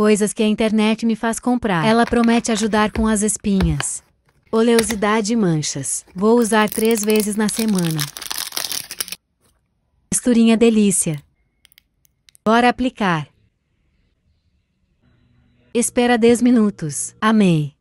coisas que a internet me faz comprar. Ela promete ajudar com as espinhas, oleosidade e manchas. Vou usar três vezes na semana. Misturinha delícia. Bora aplicar. Espera 10 minutos. Amei.